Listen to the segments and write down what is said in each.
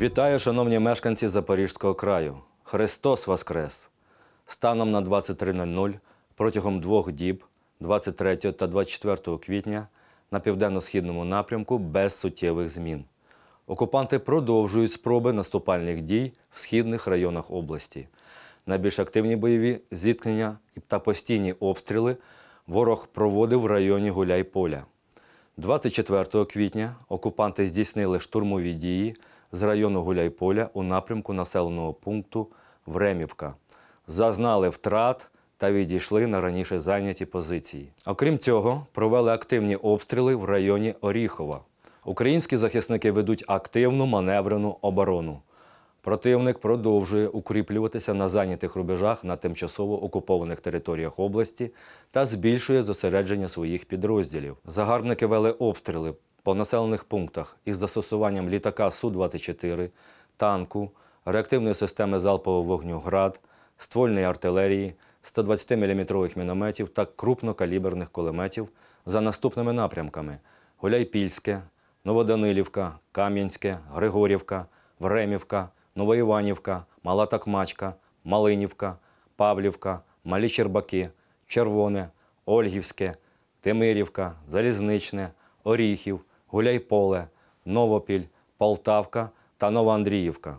Вітаю, шановні мешканці Запорізького краю. Христос Воскрес! Станом на 23.00 протягом двох діб, 23 та 24 квітня, на південно-східному напрямку без суттєвих змін. Окупанти продовжують спроби наступальних дій в східних районах області. Найбільш активні бойові зіткнення та постійні обстріли ворог проводив в районі Гуляйполя. 24 квітня окупанти здійснили штурмові дії з району Гуляйполя у напрямку населеного пункту Времівка, зазнали втрат та відійшли на раніше зайняті позиції. Окрім цього, провели активні обстріли в районі Оріхова. Українські захисники ведуть активну маневрену оборону. Противник продовжує укріплюватися на зайнятих рубежах на тимчасово окупованих територіях області та збільшує зосередження своїх підрозділів. Загарбники вели обстріли по населених пунктах із застосуванням літака Су-24, танку, реактивної системи залпового вогню ГРАД, ствольної артилерії, 120-мм мінометів та крупнокаліберних кулеметів за наступними напрямками: Гуляйпільське, Новоданилівка, Кам'янське, Григорівка, Времівка, Новоіванівка, Мала Такмачка, Малинівка, Павлівка, Малі Чербаки, Червоне, Ольгівське, Тимирівка, Залізничне, Оріхів. Гуляйполе, Новопіль, Полтавка та Новоандріївка.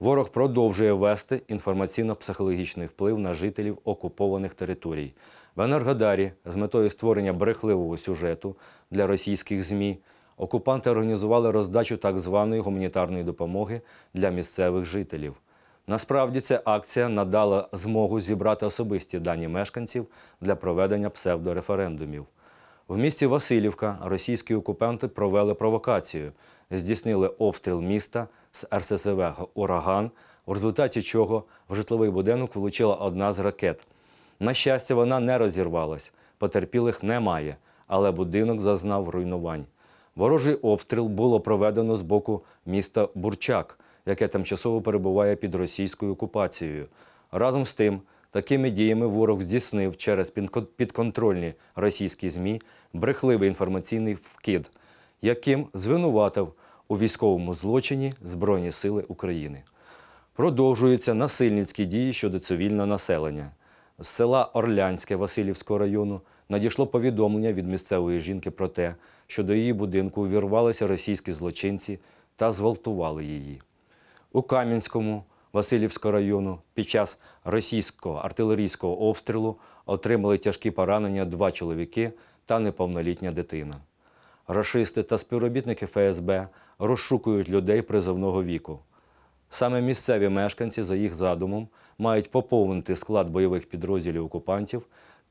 Ворог продовжує вести інформаційно-психологічний вплив на жителів окупованих територій. В Енергодарі з метою створення брехливого сюжету для російських ЗМІ окупанти організували роздачу так званої гуманітарної допомоги для місцевих жителів. Насправді ця акція надала змогу зібрати особисті дані мешканців для проведення псевдореферендумів. В місті Васильівка російські окупанти провели провокацію, здійснили обстріл міста з РССВ ураган, в результаті чого в житловий будинок влучила одна з ракет. На щастя, вона не розірвалась, потерпілих немає, але будинок зазнав руйнувань. Ворожий обстріл було проведено з боку міста Бурчак, яке тимчасово перебуває під російською окупацією. Разом з тим. Такими діями ворог здійснив через підконтрольні російські змі брехливий інформаційний вкид, яким звинуватив у військовому злочині Збройні Сили України. Продовжуються насильницькі дії щодо цивільного населення. З села Орлянське Васильівського району надійшло повідомлення від місцевої жінки про те, що до її будинку увірвалися російські злочинці та зґвалтували її. У Кам'янському Васильівського району під час російського артилерійського обстрілу отримали тяжкі поранення два чоловіки та неповнолітня дитина. Рашисти та співробітники ФСБ розшукують людей призовного віку. Саме місцеві мешканці, за їх задумом, мають поповнити склад бойових підрозділів окупантів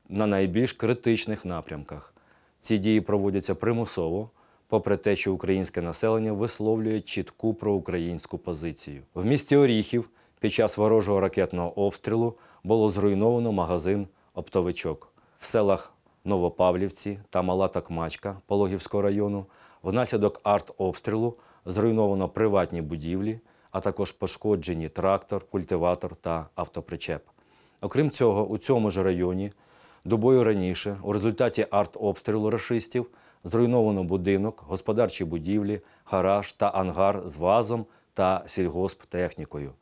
на найбільш критичних напрямках. Ці дії проводяться примусово попри те, що українське населення висловлює чітку проукраїнську позицію. В місті Оріхів під час ворожого ракетного обстрілу було зруйновано магазин оптовичок в селах Новопавлівці та Мала Такмачка Пологівського району. Внаслідок артобстрілу зруйновано приватні будівлі, а також пошкоджені трактор, культиватор та автопричеп. Окрім цього, у цьому ж районі добою раніше, у результаті артобстрілу рашистів Зруйновано будинок, господарчі будівлі, гараж та ангар з вазом та сільгосптехнікою.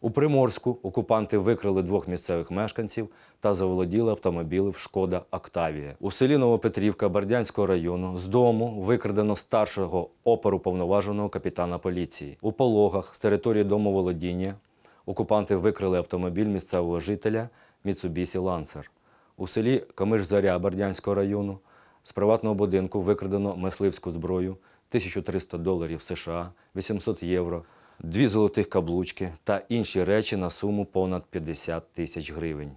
У Приморську окупанти викрили двох місцевих мешканців та заволоділи автомобілів Шкода Октавія. У селі Новопетрівка Бердянського району з дому викрадено старшого опору повноваженого капітана поліції. У пологах з території домоволодіння окупанти викрили автомобіль місцевого жителя Міцубісі Лансер. У селі Камиш Заря Бердянського району з приватного будинку викрадено мисливську зброю, 1300 доларів США, 800 євро, дві золотих каблучки та інші речі на суму понад 50 тисяч гривень.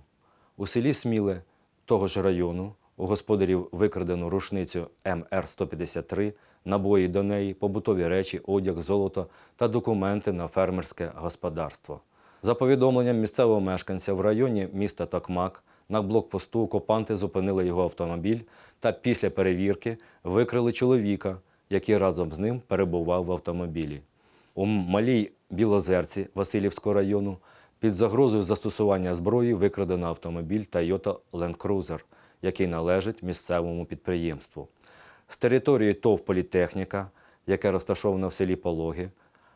У селі Сміле того ж району у господарів викрадено рушницю МР-153, набої до неї, побутові речі, одяг, золото та документи на фермерське господарство. За повідомленням місцевого мешканця в районі міста Токмак. На блокпосту окупанти зупинили його автомобіль та після перевірки викрили чоловіка, який разом з ним перебував в автомобілі. У малій Білозерці Васильівського району під загрозою застосування зброї викрадено автомобіль Toyota Land Cruiser, який належить місцевому підприємству. З території ТОВ Політехніка, яке розташовано в селі Пологи,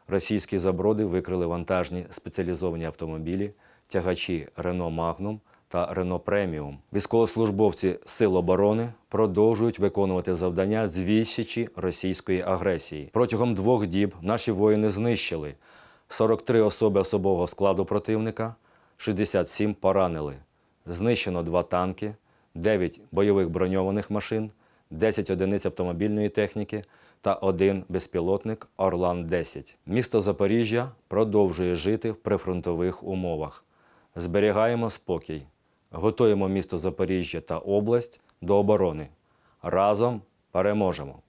російські заброди викрили вантажні спеціалізовані автомобілі, тягачі Рено Магнум та Рено Преміум. Військовослужбовці Сил оборони продовжують виконувати завдання з відсічі російської агресії. Протягом двох діб наші воїни знищили 43 особи особового складу противника, 67 поранили. Знищено два танки, 9 бойових броньованих машин, 10 одиниць автомобільної техніки. Та один безпілотник Орлан-10. Місто Запоріжжя продовжує жити в прифронтових умовах. Зберігаємо спокій. Готуємо місто Запоріжжя та область до оборони. Разом переможемо!